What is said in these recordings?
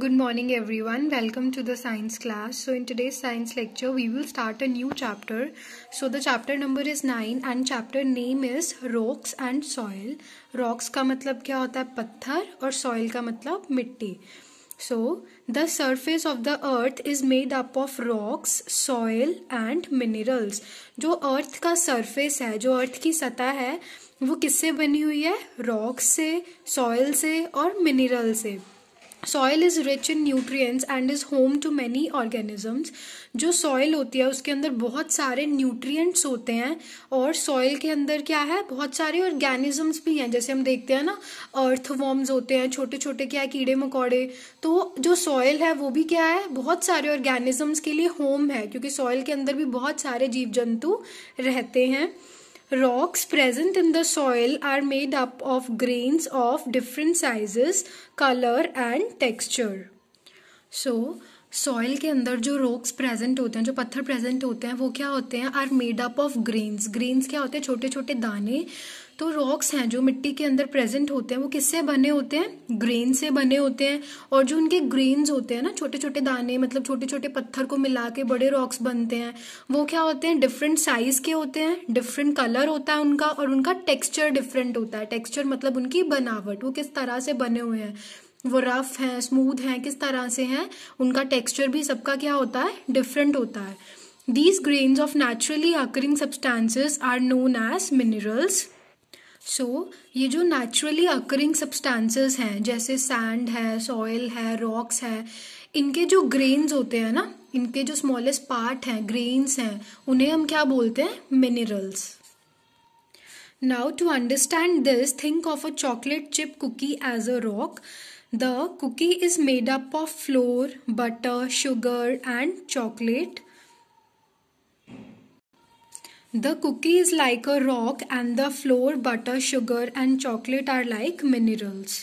Good morning everyone. Welcome to the science class. So in today's science lecture we will start a new chapter. So the chapter number is 9 and chapter name is rocks and soil. Rocks ka matlab kya hota hai patthar aur soil ka matlab mitti So the surface of the earth is made up of rocks, soil and minerals. jo earth ka surface hai jo earth ki satah hai wo kisse bani hui hai rocks se soil se aur mineral se soil is rich in nutrients and is home to many organisms जो soil होती है उसके अंदर बहुत सारे nutrients होते हैं और सॉयल के अंदर क्या है बहुत सारे ऑर्गेनिजम्स भी हैं जैसे हम देखते हैं ना अर्थ वॉर्म्स होते हैं छोटे छोटे क्या है कीड़े मकौड़े तो जो सॉयल है वो भी क्या है बहुत सारे ऑर्गेनिजम्स के लिए होम है क्योंकि सॉयल के अंदर भी बहुत सारे जीव जंतु रहते हैं Rocks present in the soil are made up of grains of different sizes, color and texture. So, soil के अंदर जो रॉक्स प्रेजेंट होते हैं जो पत्थर प्रेजेंट होते हैं वो क्या होते हैं are made up of grains grains क्या होते हैं छोटे छोटे दाने तो रॉक्स हैं जो मिट्टी के अंदर प्रेजेंट होते हैं वो किससे बने होते हैं ग्रेन से बने होते हैं और जो उनके ग्रेन्स होते हैं ना छोटे छोटे दाने मतलब छोटे छोटे पत्थर को मिला के बड़े रॉक्स बनते हैं वो क्या होते हैं डिफरेंट साइज के होते हैं डिफरेंट कलर होता है उनका और उनका टेक्स्चर डिफरेंट होता है टेक्स्चर मतलब उनकी बनावट वो किस तरह से बने हुए हैं वो रफ हैं स्मूथ हैं किस तरह से हैं उनका टेक्स्चर भी सबका क्या होता है डिफरेंट होता है these grains of naturally occurring substances are known as minerals so ये जो नेचुरली अकरिंग सब्सटेंसेस हैं जैसे सैंड है सॉयल है रॉक्स है इनके जो ग्रेन्स होते हैं ना इनके जो स्मॉलेस्ट पार्ट हैं ग्रेन्स हैं उन्हें हम क्या बोलते हैं minerals now to understand this think of a chocolate chip cookie as a rock the cookie is made up of flour butter sugar and chocolate The cookie is like a rock, and the flour, butter, sugar, and chocolate are like minerals.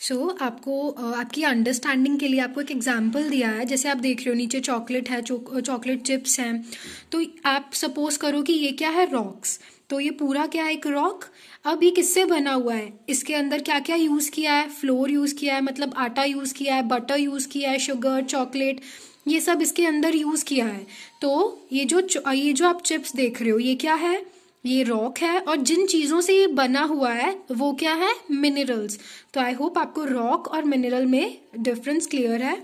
So so, आपको आपकी understanding के लिए आपको एक example दिया है जैसे आप देख रहे हो नीचे चॉकलेट है चॉकलेट चिप्स हैं तो आप सपोज करो कि ये क्या है रॉक्स तो ये पूरा क्या है एक रॉक अब ये किससे बना हुआ है इसके अंदर क्या क्या यूज़ किया है फ्लोर यूज़ किया है मतलब आटा यूज़ किया है बटर यूज़ किया है शुगर चॉकलेट ये सब इसके अंदर यूज़ किया है तो ये जो ये जो आप चिप्स देख रहे हो ये क्या है ये रॉक है और जिन चीज़ों से ये बना हुआ है वो क्या है मिनरल्स तो आई होप आपको रॉक और मिनरल में डिफरेंस क्लियर है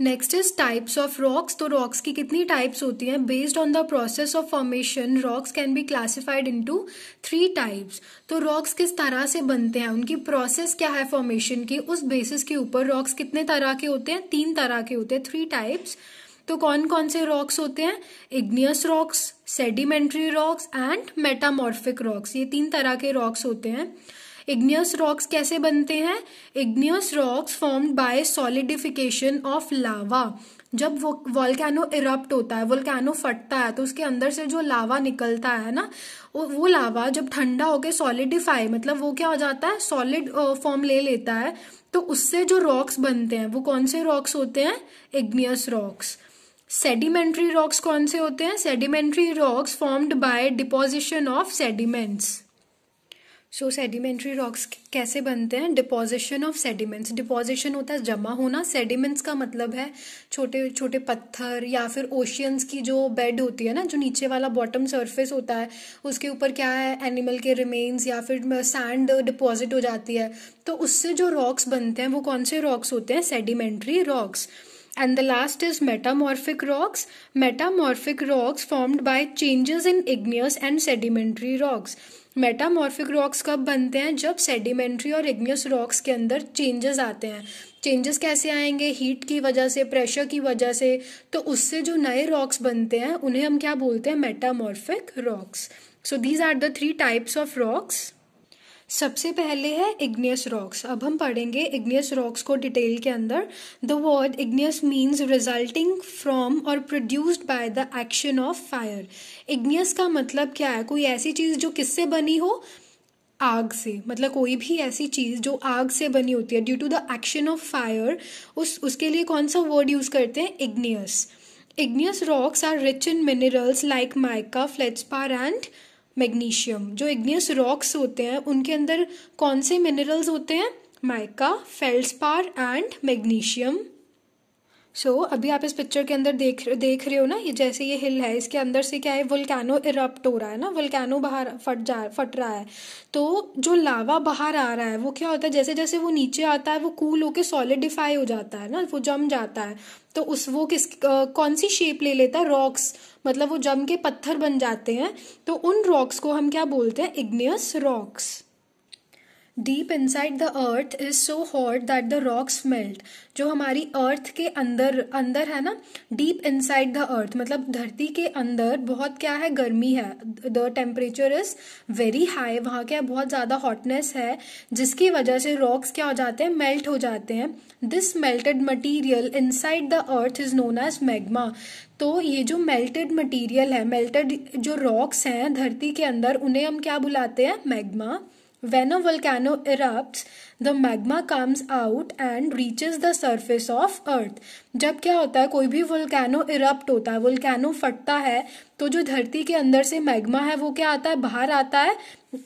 next is types of rocks तो रॉक्स की कितनी टाइप्स होती हैं based on the process of formation rocks can be classified into three types तो रॉक्स किस तरह से बनते हैं उनकी प्रोसेस क्या है फॉर्मेशन की उस बेसिस के ऊपर रॉक्स कितने तरह के होते हैं तीन तरह के होते हैं थ्री टाइप्स तो कौन कौन से रॉक्स होते हैं igneous rocks sedimentary rocks and metamorphic rocks ये तीन तरह के रॉक्स होते हैं इग्नियस रॉक्स कैसे बनते हैं igneous rocks formed by solidification of lava जब वो वॉलकैनो इरप्ट होता है वॉलकैनो फटता है तो उसके अंदर से जो लावा निकलता है ना वो लावा जब ठंडा होकर सॉलिडिफाई मतलब वो क्या हो जाता है सॉलिड फॉर्म ले लेता है तो उससे जो रॉक्स बनते हैं वो कौन से रॉक्स होते हैं इग्नियस रॉक्स सेडिमेंट्री रॉक्स कौन से होते हैं sedimentary rocks formed by deposition of sediments so sedimentary rocks कैसे बनते हैं डिपोजिशन ऑफ सेडिमेंट्स डिपोजिशन होता है जमा होना सेडिमेंट्स का मतलब है छोटे छोटे पत्थर या फिर ओशियंस की जो बेड होती है ना जो नीचे वाला बॉटम सरफेस होता है उसके ऊपर क्या है एनिमल के रिमेन्स या फिर सैंड डिपॉजिट हो जाती है तो उससे जो रॉक्स बनते हैं वो कौन से रॉक्स होते हैं sedimentary rocks And the last is metamorphic rocks. Metamorphic rocks formed by changes in igneous and sedimentary rocks. Metamorphic rocks कब बनते हैं जब सेडिमेंट्री और इग्नियस रॉक्स के अंदर चेंजेस आते हैं चेंजेस कैसे आएंगे हीट की वजह से प्रेशर की वजह से तो उससे जो नए रॉक्स बनते हैं उन्हें हम क्या बोलते हैं metamorphic rocks so these are the three types of rocks सबसे पहले है इग्नियस रॉक्स अब हम पढ़ेंगे इग्नियस रॉक्स को डिटेल के अंदर the word igneous means resulting from और produced by the action of fire igneous का मतलब क्या है कोई ऐसी चीज़ जो किससे बनी हो आग से मतलब कोई भी ऐसी चीज़ जो आग से बनी होती है due to the action of fire उस उसके लिए कौन सा वर्ड यूज़ करते हैं igneous igneous rocks are rich in minerals like mica feldspar and magnesium जो इग्नियस रॉक्स होते हैं उनके अंदर कौन से मिनरल्स होते हैं mica feldspar and magnesium so so, अभी आप इस पिक्चर के अंदर देख देख रहे हो ना ये जैसे ये हिल है इसके अंदर से क्या है वोल्केनो इरप्ट हो रहा है ना वोल्केनो बाहर फट जा फट रहा है तो जो लावा बाहर आ रहा है वो क्या होता है जैसे जैसे वो नीचे आता है वो कूल होके सॉलिडिफाई हो जाता है ना वो जम जाता है तो उस वो किस आ, कौन सी शेप ले लेता है रॉक्स मतलब वो जम के पत्थर बन जाते हैं तो उन रॉक्स को हम क्या बोलते हैं igneous rocks deep inside the earth is so hot that the rocks melt जो हमारी अर्थ के अंदर अंदर है ना डीप इनसाइड द अर्थ मतलब धरती के अंदर बहुत क्या है गर्मी है the temperature is very high वहाँ क्या बहुत ज़्यादा हॉटनेस है जिसकी वजह से रॉक्स क्या हो जाते हैं मेल्ट हो जाते हैं this melted material inside the earth is known as magma तो ये जो मेल्टेड मटीरियल है मेल्टेड जो रॉक्स हैं धरती के अंदर उन्हें हम क्या बुलाते हैं magma When a volcano erupts, the magma comes out and reaches the surface of earth. जब क्या होता है कोई भी वोल्केनो इरप्ट होता है वोल्केनो फटता है तो जो धरती के अंदर से मैग्मा है वो क्या आता है बाहर आता है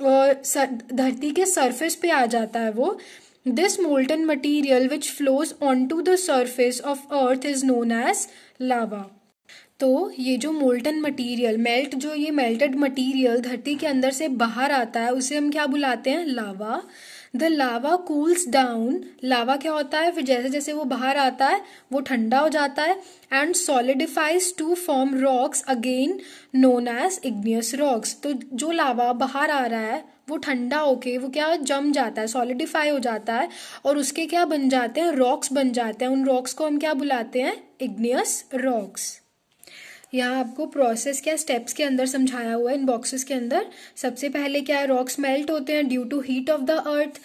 धरती के सरफेस पे आ जाता है वो this molten material which flows on to the surface of earth is known as lava तो ये जो मोल्टन मटेरियल मेल्ट जो ये मेल्टेड मटेरियल धरती के अंदर से बाहर आता है उसे हम क्या बुलाते हैं lava the lava cools down lava क्या होता है फिर जैसे जैसे वो बाहर आता है वो ठंडा हो जाता है and solidifies to form rocks again known as igneous rocks तो जो लावा बाहर आ रहा है वो ठंडा होके वो क्या जम जाता है सॉलिडिफाई हो जाता है और उसके क्या बन जाते हैं रॉक्स बन जाते हैं उन रॉक्स को हम क्या बुलाते हैं इग्नियस रॉक्स यहाँ आपको प्रोसेस क्या स्टेप्स के अंदर समझाया हुआ है इन बॉक्सेस के अंदर सबसे पहले क्या है रॉक्स मेल्ट होते हैं due to heat of the earth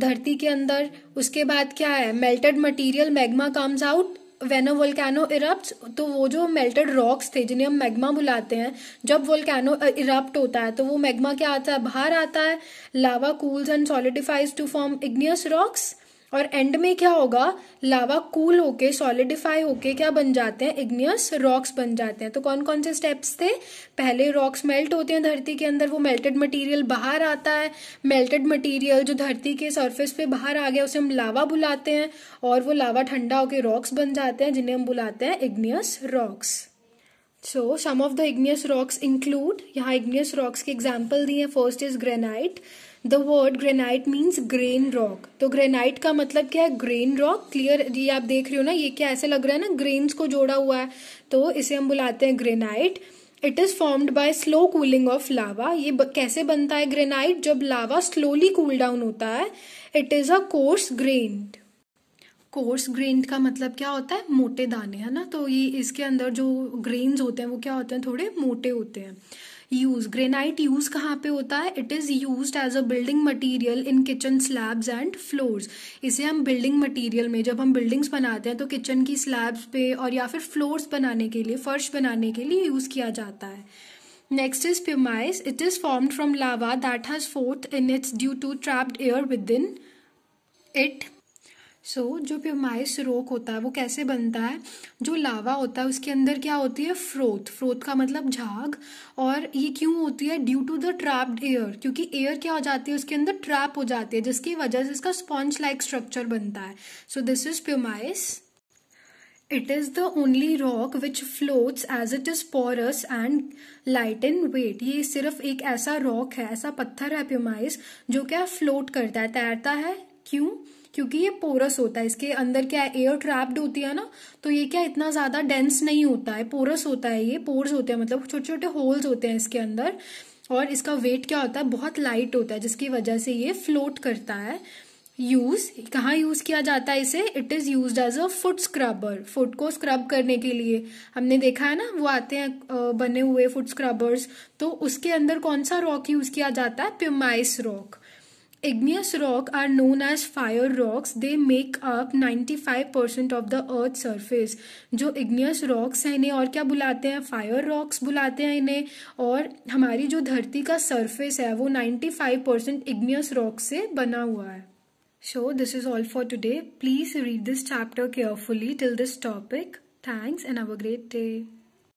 धरती के अंदर उसके बाद क्या है melted material magma comes out when a volcano erupt तो वो जो मेल्टेड रॉक्स थे जिन्हें हम मैग्मा बुलाते हैं जब वोल्केनो इरप्ट होता है तो वो मैग्मा क्या आता है बाहर आता है lava cools and solidifies to form igneous rocks और एंड में क्या होगा लावा कूल होके सॉलिडिफाई होके क्या बन जाते हैं इग्नियस रॉक्स बन जाते हैं तो कौन कौन से स्टेप्स थे पहले रॉक्स मेल्ट होते हैं धरती के अंदर वो मेल्टेड मटेरियल बाहर आता है मेल्टेड मटेरियल जो धरती के सरफेस पे बाहर आ गया उसे हम लावा बुलाते हैं और वो लावा ठंडा होके रॉक्स बन जाते हैं जिन्हें हम बुलाते हैं igneous rocks so some of the igneous rocks include यहाँ इग्नियस रॉक्स के एग्जाम्पल दिए first is granite the word granite means grain rock तो ग्रेनाइट का मतलब क्या है ग्रेन रॉक क्लियर ये आप देख रहे हो ना ये क्या ऐसे लग रहा है ना ग्रेन्स को जोड़ा हुआ है तो इसे हम बुलाते हैं granite it is formed by slow cooling of lava ये कैसे बनता है ग्रेनाइट जब लावा स्लोली कूल डाउन होता है it is a coarse grained coarse grain का मतलब क्या होता है मोटे दाने है ना तो ये इसके अंदर जो ग्रेन्स होते हैं वो क्या होते हैं थोड़े मोटे होते हैं यूज ग्रेनाइट यूज कहाँ पे होता है it is use as a building material in kitchen slabs and floors इसे हम बिल्डिंग मटीरियल में जब हम बिल्डिंग्स बनाते हैं तो किचन की स्लैब्स पे और या फिर फ्लोर्स बनाने के लिए फर्श बनाने के लिए यूज किया जाता है next is pumice it is formed from lava that has froth in its due to trapped air within it so so, जो प्योमाइस रोक होता है वो कैसे बनता है जो लावा होता है उसके अंदर क्या होती है फ्रोथ फ्रोथ का मतलब झाग और ये क्यों होती है due to the trapped air क्योंकि एयर क्या हो जाती है उसके अंदर ट्रैप हो जाती है जिसकी वजह से इसका स्पॉन्ज लाइक स्ट्रक्चर बनता है so this is pumice it is the only rock which floats as it is porous and light in weight ये सिर्फ एक ऐसा रॉक है ऐसा पत्थर है प्योमाइस जो क्या फ्लोट करता है तैरता है क्यों क्योंकि ये पोरस होता है इसके अंदर क्या है एयर ट्रैप्ड होती है ना तो ये क्या इतना ज़्यादा डेंस नहीं होता है पोरस होता है ये पोर्स होते हैं मतलब छोटे छोटे होल्स होते हैं इसके अंदर और इसका वेट क्या होता है बहुत लाइट होता है जिसकी वजह से ये फ्लोट करता है यूज कहाँ यूज किया जाता है इसे it is use as a foot scrubber foot को स्क्रब करने के लिए हमने देखा है ना वो आते हैं बने हुए फुट स्क्रबर्स तो उसके अंदर कौन सा रॉक यूज किया जाता है pumice rock Igneous rock are known as fire rocks. They make up 95% of the earth surface. जो igneous rocks हैं इन्हें और क्या बुलाते हैं fire rocks बुलाते हैं इन्हें और हमारी जो धरती का surface है वो 95% igneous rock से बना हुआ है So this is all for today. Please read this chapter carefully till this topic. Thanks and have a great day.